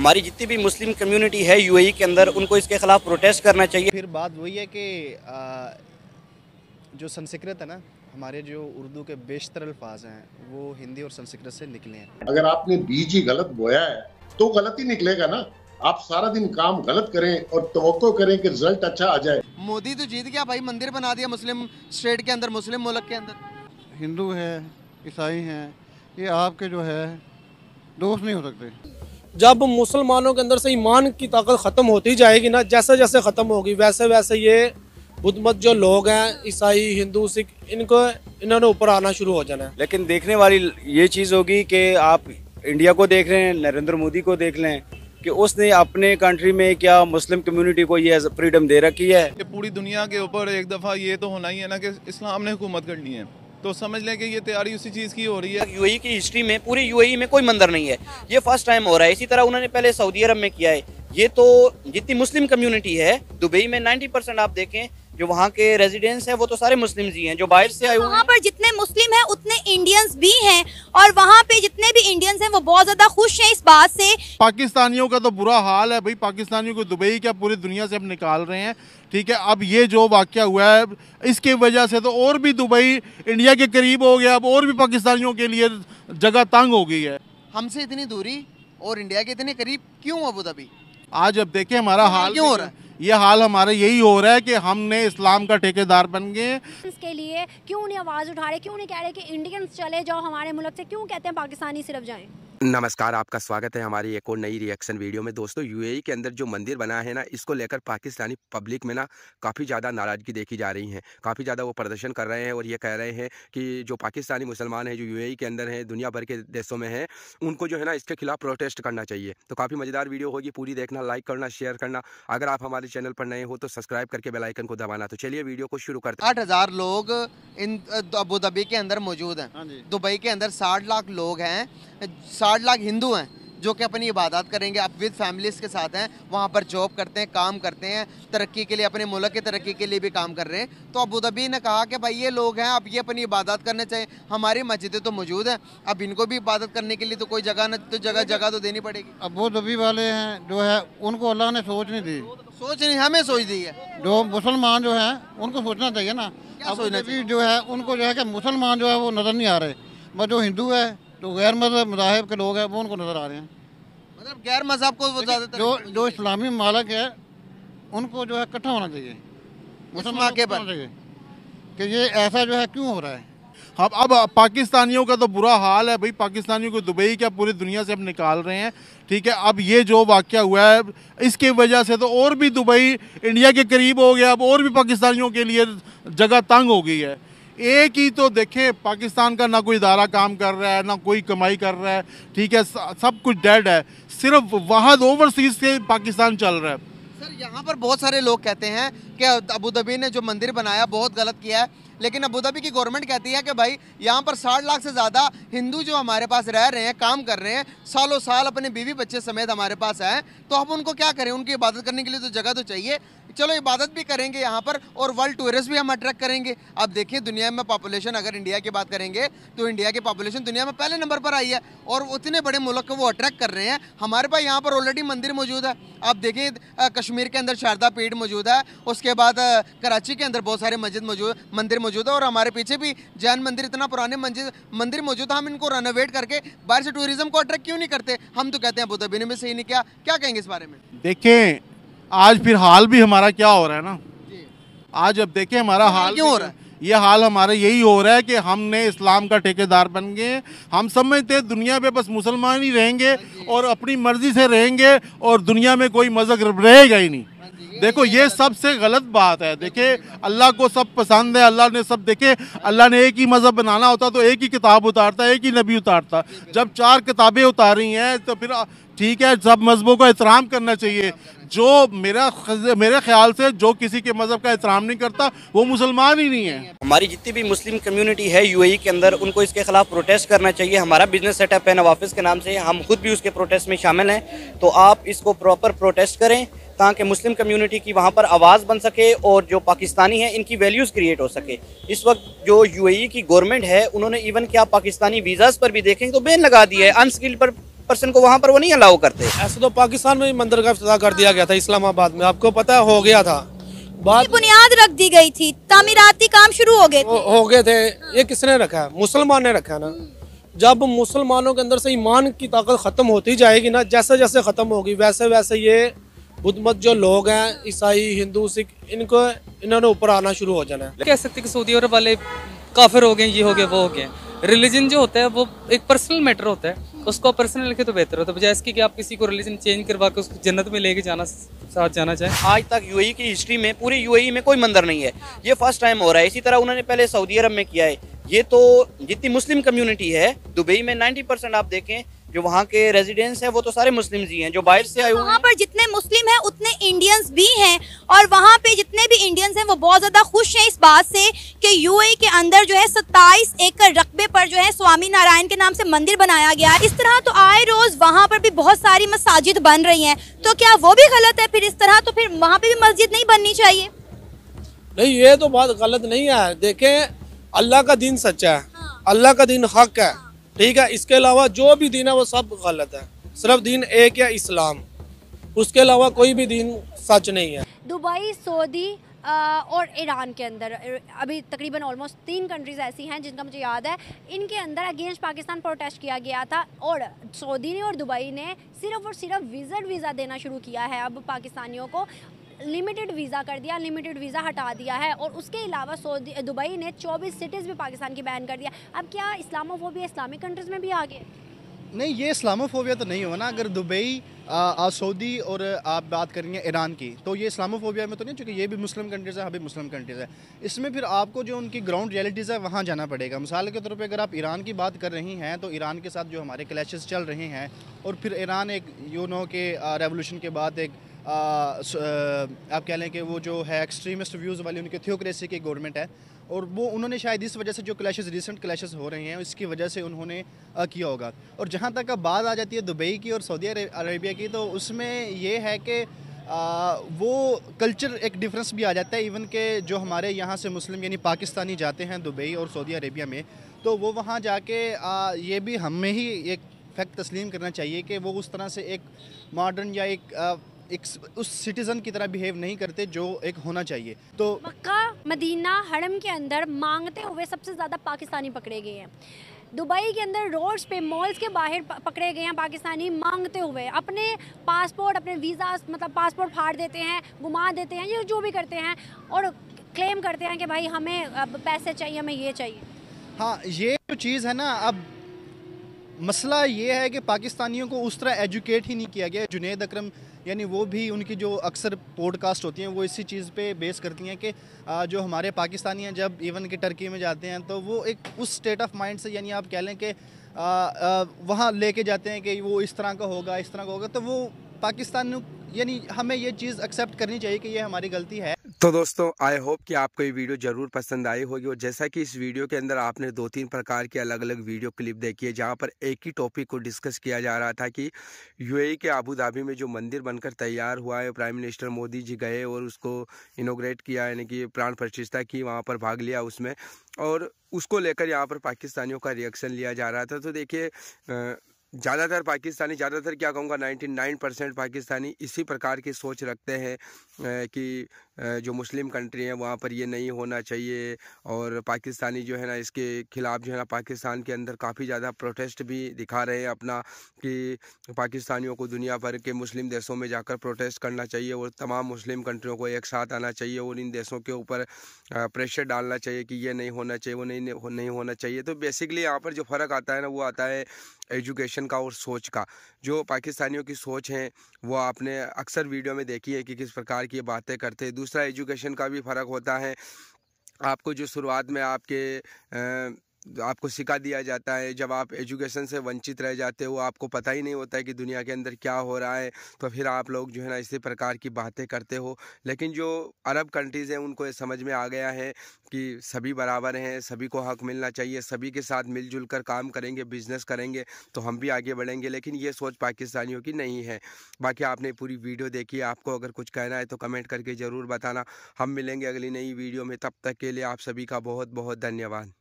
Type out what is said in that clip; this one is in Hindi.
हमारी जितनी भी मुस्लिम कम्युनिटी है यूएई e के अंदर उनको इसके ख़िलाफ़ प्रोटेस्ट करना चाहिए फिर बात वही है कि जो संस्कृत है ना हमारे जो उर्दू के बेशतर अल्फाज हैं वो हिंदी और संस्कृत से निकले हैं अगर आपने बीज ही गलत बोया है तो गलत ही निकलेगा ना आप सारा दिन काम गलत करें और तो करें कि रिजल्ट अच्छा आ जाए मोदी तो जीत गया भाई मंदिर बना दिया मुस्लिम स्टेट के अंदर मुस्लिम मुल्क के अंदर हिंदू है ईसाई है ये आपके जो है दोस्त नहीं हो सकते जब मुसलमानों के अंदर से ईमान की ताकत ख़त्म होती जाएगी ना जैसे जैसे ख़त्म होगी वैसे वैसे ये बुद्ध मत जो लोग हैं ईसाई हिंदू सिख इनको इन्होंने ऊपर आना शुरू हो जाना है लेकिन देखने वाली ये चीज़ होगी कि आप इंडिया को देख रहे हैं नरेंद्र मोदी को देख लें कि उसने अपने कंट्री में क्या मुस्लिम कम्युनिटी को ये फ्रीडम दे रखी है कि पूरी दुनिया के ऊपर एक दफ़ा ये तो होना ही है ना कि इस्लाम ने हुकूमत करनी है तो समझ लें कि ये तैयारी उसी चीज़ की हो रही है यू की हिस्ट्री में पूरी यू में कोई मंदिर नहीं है ये फर्स्ट टाइम हो रहा है इसी तरह उन्होंने पहले सऊदी अरब में किया है ये तो जितनी मुस्लिम कम्युनिटी है दुबई में 90 परसेंट आप देखें जो वहाँ के रेजिडेंस हैं वो तो सारे मुस्लिम ही हैं जो बाहर से आए हुए वहाँ पर जितने मुस्लिम हैं उतने इंडियंस भी हैं और वहाँ पे जितने भी इंडियंस हैं वो बहुत ज्यादा खुश हैं इस बात से पाकिस्तानियों का तो बुरा हाल है भाई पाकिस्तानियों को दुबई क्या पूरी दुनिया से अब निकाल रहे हैं ठीक है अब ये जो वाक्य हुआ है इसके वजह से तो और भी दुबई इंडिया के करीब हो गया अब और भी पाकिस्तानियों के लिए जगह तंग हो गई है हमसे इतनी दूरी और इंडिया के इतने करीब क्यों अबू धाबी आज अब देखे हमारा तो हाल क्यों हो रहा है ये हाल हमारा यही हो रहा है कि हमने इस्लाम का ठेकेदार बन गए इसके लिए क्यों नहीं आवाज़ उठा रहे क्यों नहीं कह रहे कि इंडियंस चले जाओ हमारे मुल्क से क्यों कहते हैं पाकिस्तानी सिर्फ जाएं नमस्कार आपका स्वागत है हमारी एक और नई रिएक्शन वीडियो में दोस्तों यूएई e के अंदर जो मंदिर बना है ना इसको लेकर पाकिस्तानी पब्लिक में ना काफ़ी ज़्यादा नाराज़गी देखी जा रही है काफ़ी ज़्यादा वो प्रदर्शन कर रहे हैं और ये कह रहे हैं कि जो पाकिस्तानी मुसलमान हैं जो यूएई e के अंदर हैं दुनिया भर के देशों में हैं उनको जो है ना इसके खिलाफ प्रोटेस्ट करना चाहिए तो काफ़ी मज़ेदार वीडियो होगी पूरी देखना लाइक करना शेयर करना अगर आप हमारे चैनल पर नए हो तो सब्सक्राइब करके बेलाइकन को दबाना तो चलिए वीडियो को शुरू करते आठ हज़ार लोग इन अबू धाबी के अंदर मौजूद हैं हाँ दुबई के अंदर साठ लाख लोग हैं चार लाख हिंदू हैं जो कि अपनी इबादत करेंगे आप विद फैमिलीज़ के साथ हैं वहाँ पर जॉब करते हैं काम करते हैं तरक्की के लिए अपने मुल्क की तरक्की के लिए भी काम कर रहे हैं तो अबू धाबी ने कहा कि भाई ये लोग हैं अब ये अपनी इबादत करना चाहिए हमारी मस्जिदें तो मौजूद हैं अब इनको भी इबादत करने के लिए तो कोई जगह न तो जगह जगह तो देनी पड़ेगी अबू धाबी वाले हैं जो है उनको अल्लाह ने सोच नहीं दी सोच नहीं हमें सोच दी है जो मुसलमान जो है उनको सोचना चाहिए ना अब जो है उनको जो है कि मुसलमान जो है वो नज़र नहीं आ रहे मैं जो हिंदू है तो गैर मजहब मजाहब के लोग हैं वो उनको नज़र आ रहे हैं मतलब गैर मजहब को ज़्यादा जो जो इस्लामी मालक है उनको जो है इकट्ठा होना चाहिए मुसलमान के पास कि ये ऐसा जो है क्यों हो रहा है अब अब पाकिस्तानियों का तो बुरा हाल है भाई पाकिस्तानियों को दुबई क्या पूरी दुनिया से अब निकाल रहे हैं ठीक है अब ये जो वाक्य हुआ है इसके वजह से तो और भी दुबई इंडिया के करीब हो गया अब और भी पाकिस्तानियों के लिए जगह तंग हो गई है एक ही तो देखें पाकिस्तान का ना कोई इदारा काम कर रहा है ना कोई कमाई कर रहा है ठीक है सब कुछ डेड है सिर्फ वहाँ ओवरसीज से पाकिस्तान चल रहा है सर यहाँ पर बहुत सारे लोग कहते हैं कि अबू धाबी ने जो मंदिर बनाया बहुत गलत किया है लेकिन अबूधाबी की गवर्नमेंट कहती है कि भाई यहाँ पर साठ लाख से ज़्यादा हिंदू जो हमारे पास रह रहे हैं काम कर रहे हैं सालों साल अपने बीवी बच्चे समेत हमारे पास आए तो हम उनको क्या करें उनकी इबादत करने के लिए तो जगह तो चाहिए चलो इबादत भी करेंगे यहाँ पर और वर्ल्ड टूरिस्ट भी हम अट्रैक्ट करेंगे अब देखिए दुनिया में पॉपुलेशन अगर इंडिया की बात करेंगे तो इंडिया की पॉपुलेशन दुनिया में पहले नंबर पर आई है और उतने बड़े मुल्क को वो अट्रैक्ट कर रहे हैं हमारे पास यहाँ पर ऑलरेडी मंदिर मौजूद है आप देखिए कश्मीर के अंदर शारदा पीठ मौजूद है उसके बाद कराची के अंदर बहुत सारे मस्जिद मौजूद मंदिर मौजूद है और हमारे पीछे भी जैन मंदिर इतना पुराने मंदिर मंदिर मौजूद है हम इनको रेनोवेट करके बाहर से टूरिज्म को अट्रैक्ट क्यों नहीं करते हम तो कहते हैं बुद्धबी में सही नहीं किया क्या कहेंगे इस बारे में देखें आज फिर हाल भी हमारा क्या हो रहा है ना आज अब देखें हमारा हाल क्यों हो रहा है ये हाल हमारा यही हो रहा है कि हमने इस्लाम का ठेकेदार बन गए हम समझते हैं दुनिया में बस मुसलमान ही रहेंगे और अपनी मर्जी से रहेंगे और दुनिया में कोई मजहब रहेगा ही नहीं देखो ये सबसे गलत बात है देखिए अल्लाह को सब पसंद है अल्लाह ने सब देखे अल्लाह ने एक ही मज़हब बनाना होता तो एक ही किताब उतारता एक ही नबी उतारता जब चार किताबें उतारी हैं तो फिर ठीक है सब मजहबों का एहतराम करना चाहिए जो मेरा मेरे ख्याल से जो किसी के मज़हब का एहतराम नहीं करता वो मुसलमान ही नहीं है हमारी जितनी भी मुस्लिम कम्युनिटी है यू e के अंदर उनको इसके खिलाफ प्रोटेस्ट करना चाहिए हमारा बिजनेस सेटअप है नवाफिस के नाम से हम खुद भी उसके प्रोटेस्ट में शामिल हैं तो आप इसको प्रॉपर प्रोटेस्ट करें ताकि मुस्लिम कम्युनिटी की वहाँ पर आवाज़ बन सके और जो पाकिस्तानी हैं इनकी वैल्यूज़ क्रिएट हो सके इस वक्त जो यूएई e की गवर्नमेंट है उन्होंने इवन क्या पाकिस्तानी वीज़ाज़ पर भी देखें तो बैन लगा दिया है अनस्किल्ड पर पर्सन को वहाँ पर वो नहीं अलाउ करते ऐसे तो पाकिस्तान में भी मंदिर का अफ्ताह कर दिया गया था इस्लामाबाद में आपको पता है, हो गया था बात बुनियाद रख दी गई थी तमीराती काम शुरू हो गए हो गए थे ये किसने रखा है मुसलमान ने रखा है ना जब मुसलमानों के अंदर से ईमान की ताकत ख़त्म होती जाएगी ना जैसे जैसे ख़त्म होगी वैसे वैसे ये बुद्ध मत जो लोग हैं ईसाई हिंदू सिख इनको इन्होंने ऊपर आना शुरू हो जाना है कह सकते तो कि सऊदी अरब वाले काफिर हो गए ये हो गए वो हो गए रिलीजन जो होता है वो एक पर्सनल मैटर होता है उसको पर्सनल लिखे तो बेहतर होता है तो बजाय इसकी कि आप किसी को रिलीजन चेंज करवा के उसको जन्नत में लेके जाना साथ जाना चाहे आज तक यू e की हिस्ट्री में पूरी यू e में कोई मंदिर नहीं है ये फर्स्ट टाइम हो रहा है इसी तरह उन्होंने पहले सऊदी अरब में किया है ये तो जितनी मुस्लिम कम्युनिटी है दुबई में 90 परसेंट आप देखें जो वहाँ के रेजिडेंस हैं वो तो सारे मुस्लिम ही हैं जो बाहर से आए हुए वहाँ पर जितने मुस्लिम हैं उतने इंडियंस भी हैं और वहाँ पे जितने भी इंडियंस हैं वो बहुत ज़्यादा खुश हैं इस बात से कि यूएई के अंदर जो है सत्ताईस एकड़ रकबे पर जो है स्वामी नारायण के नाम से मंदिर बनाया गया इस तरह तो आए रोज़ वहाँ पर भी बहुत सारी मस्जिद बन रही हैं तो क्या वो भी गलत है फिर इस तरह तो फिर वहाँ पर भी मस्जिद नहीं बननी चाहिए नहीं ये तो बात गलत नहीं है देखें अल्लाह का दिन सच्चा है हाँ। अल्लाह का दिन हक है हाँ। ठीक है इसके अलावा जो भी दीन है वो सब गलत है सिर्फ दीन एक या इस्लाम उसके अलावा कोई भी दीन सच नहीं है दुबई सऊदी और ईरान के अंदर अभी तकरीबन ऑलमोस्ट तीन कंट्रीज ऐसी हैं जिनका मुझे याद है इनके अंदर अगेंस्ट पाकिस्तान प्रोटेस्ट किया गया था और सऊदी ने और दुबई ने सिर्फ और सिर्फ विज़ट वीज़ा देना शुरू किया है अब पाकिस्तानियों को लिमिटेड वीज़ा कर दिया लिमिटेड वीज़ा हटा दिया है और उसके अलावा सऊदी दुबई ने चौबीस सिटीज़ भी पाकिस्तान की बैन कर दिया अब क्या इस्लामोफोबिया इस्लामिक कंट्रीज़ में भी आ गए नहीं ये इस्लामोफोबिया तो नहीं हुआ ना अगर दुबई सऊदी और आप बात करेंगे ईरान की तो ये इस्लामोफोबिया में तो नहीं चूँकि ये भी मुस्लिम कंट्रीज़ है अभी मुस्लिम कंट्रीज़ है इसमें फिर आपको जो उनकी ग्राउंड रियलिटीज़ है वहाँ जाना पड़ेगा मिसाल के तौर पे अगर आप ईरान की बात कर रही हैं तो ईरान के साथ जो हमारे क्लैश चल रहे हैं और फिर ईरान एक यू नो के रेवोल्यूशन के बाद एक आप कह लें कि वो जो है एक्सट्रीमिस्ट व्यूज़ वाली उनकी थियोक्रेसी की गवर्नमेंट है और वो उन्होंने शायद इस वजह से जो क्लैश रिसेंट क्लैश हो रहे हैं इसकी वजह से उन्होंने किया होगा और जहाँ तक बात आ जाती है दुबई की और सऊदी अरेबिया की तो उसमें ये है कि आ, वो कल्चर एक डिफरेंस भी आ जाता है इवन के जो हमारे यहाँ से मुस्लिम यानी पाकिस्तानी जाते हैं दुबई और सऊदी अरेबिया में तो वो वहाँ जाके आ, ये भी हमें ही एक फैक्ट तस्लीम करना चाहिए कि वो उस तरह से एक मॉडर्न या एक एक उस सिटीजन की तरह बिहेव नहीं करते जो एक होना चाहिए तो मक्का मदीना हड़म के अंदर मांगते हुए सबसे ज़्यादा पाकिस्तानी पकड़े गए हैं दुबई के अंदर रोड्स पे मॉल्स के बाहर पकड़े गए हैं पाकिस्तानी मांगते हुए अपने पासपोर्ट अपने वीज़ा मतलब पासपोर्ट फाड़ देते हैं घुमा देते हैं या जो भी करते हैं और क्लेम करते हैं कि भाई हमें पैसे चाहिए हमें ये चाहिए हाँ ये जो चीज़ है ना अब मसला ये है कि पाकिस्तानियों को उस तरह एजुकेट ही नहीं किया गया जुनेद अक्रम यानी वो भी उनकी जो अक्सर पॉडकास्ट होती हैं वो इसी चीज़ पे बेस करती हैं कि जो हमारे पाकिस्तानी हैं जब इवन कि टर्की में जाते हैं तो वो एक उस स्टेट ऑफ माइंड से यानी आप कह लें कि वहाँ लेके जाते हैं कि वो इस तरह का होगा इस तरह का होगा तो वो पाकिस्तान यानी हमें ये चीज़ एक्सेप्ट करनी चाहिए कि ये हमारी गलती है तो दोस्तों आई होप कि आपको ये वीडियो ज़रूर पसंद आई होगी और जैसा कि इस वीडियो के अंदर आपने दो तीन प्रकार के अलग अलग वीडियो क्लिप देखी है जहाँ पर एक ही टॉपिक को डिस्कस किया जा रहा था कि यूएई e के आबू धाबी में जो मंदिर बनकर तैयार हुआ है प्राइम मिनिस्टर मोदी जी गए और उसको इनोग्रेट किया यानी कि प्राण प्रतिष्ठा की वहाँ पर भाग लिया उसमें और उसको लेकर यहाँ पर पाकिस्तानियों का रिएक्शन लिया जा रहा था तो देखिए ज़्यादातर पाकिस्तानी ज़्यादातर क्या कहूँगा 99 परसेंट पाकिस्तानी इसी प्रकार की सोच रखते हैं कि जो मुस्लिम कंट्री है वहाँ पर ये नहीं होना चाहिए और पाकिस्तानी जो है ना इसके खिलाफ जो है ना पाकिस्तान के अंदर काफ़ी ज़्यादा प्रोटेस्ट भी दिखा रहे हैं अपना कि पाकिस्तानियों को दुनिया भर के मुस्लिम देशों में जाकर प्रोटेस्ट करना चाहिए और तमाम मुस्लिम कंट्रियों को एक साथ आना चाहिए और इन देशों के ऊपर प्रेशर डालना चाहिए कि ये नहीं होना चाहिए वो नहीं नहीं होना चाहिए तो बेसिकली यहाँ पर जो फ़र्क आता है ना वो आता है एजुकेशन का और सोच का जो पाकिस्तानियों की सोच है वो आपने अक्सर वीडियो में देखी है कि किस प्रकार की बातें करते हैं दूसरा एजुकेशन का भी फ़र्क होता है आपको जो शुरुआत में आपके आपको सिखा दिया जाता है जब आप एजुकेशन से वंचित रह जाते हो आपको पता ही नहीं होता है कि दुनिया के अंदर क्या हो रहा है तो फिर आप लोग जो है ना इसी प्रकार की बातें करते हो लेकिन जो अरब कंट्रीज़ हैं उनको ये समझ में आ गया है कि सभी बराबर हैं सभी को हक मिलना चाहिए सभी के साथ मिलजुल कर काम करेंगे बिजनेस करेंगे तो हम भी आगे बढ़ेंगे लेकिन ये सोच पाकिस्तानियों की नहीं है बाकी आपने पूरी वीडियो देखी आपको अगर कुछ कहना है तो कमेंट करके ज़रूर बताना हम मिलेंगे अगली नई वीडियो में तब तक के लिए आप सभी का बहुत बहुत धन्यवाद